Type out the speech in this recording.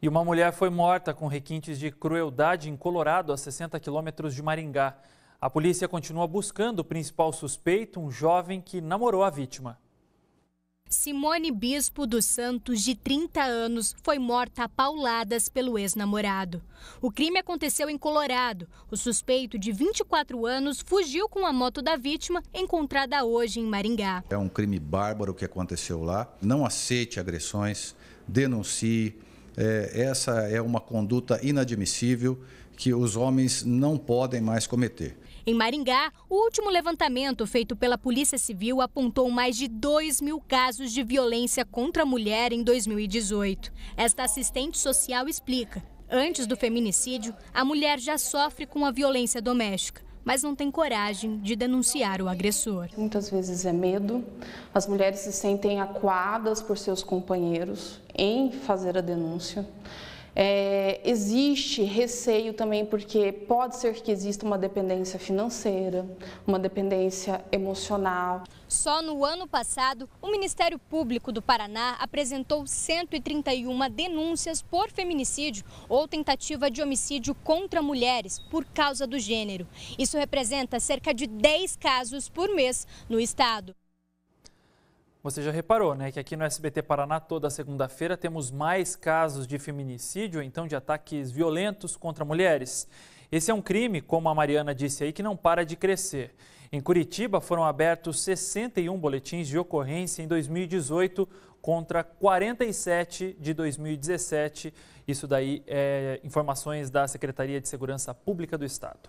E uma mulher foi morta com requintes de crueldade em Colorado, a 60 quilômetros de Maringá. A polícia continua buscando o principal suspeito, um jovem que namorou a vítima. Simone Bispo dos Santos, de 30 anos, foi morta a pauladas pelo ex-namorado. O crime aconteceu em Colorado. O suspeito, de 24 anos, fugiu com a moto da vítima, encontrada hoje em Maringá. É um crime bárbaro que aconteceu lá. Não aceite agressões, denuncie, é, essa é uma conduta inadmissível que os homens não podem mais cometer. Em Maringá, o último levantamento feito pela Polícia Civil apontou mais de 2 mil casos de violência contra a mulher em 2018. Esta assistente social explica: antes do feminicídio, a mulher já sofre com a violência doméstica mas não tem coragem de denunciar o agressor. Muitas vezes é medo, as mulheres se sentem acuadas por seus companheiros em fazer a denúncia. É, existe receio também porque pode ser que exista uma dependência financeira, uma dependência emocional. Só no ano passado, o Ministério Público do Paraná apresentou 131 denúncias por feminicídio ou tentativa de homicídio contra mulheres por causa do gênero. Isso representa cerca de 10 casos por mês no estado. Você já reparou, né, que aqui no SBT Paraná toda segunda-feira temos mais casos de feminicídio, então de ataques violentos contra mulheres. Esse é um crime, como a Mariana disse aí, que não para de crescer. Em Curitiba foram abertos 61 boletins de ocorrência em 2018 contra 47 de 2017. Isso daí é informações da Secretaria de Segurança Pública do Estado.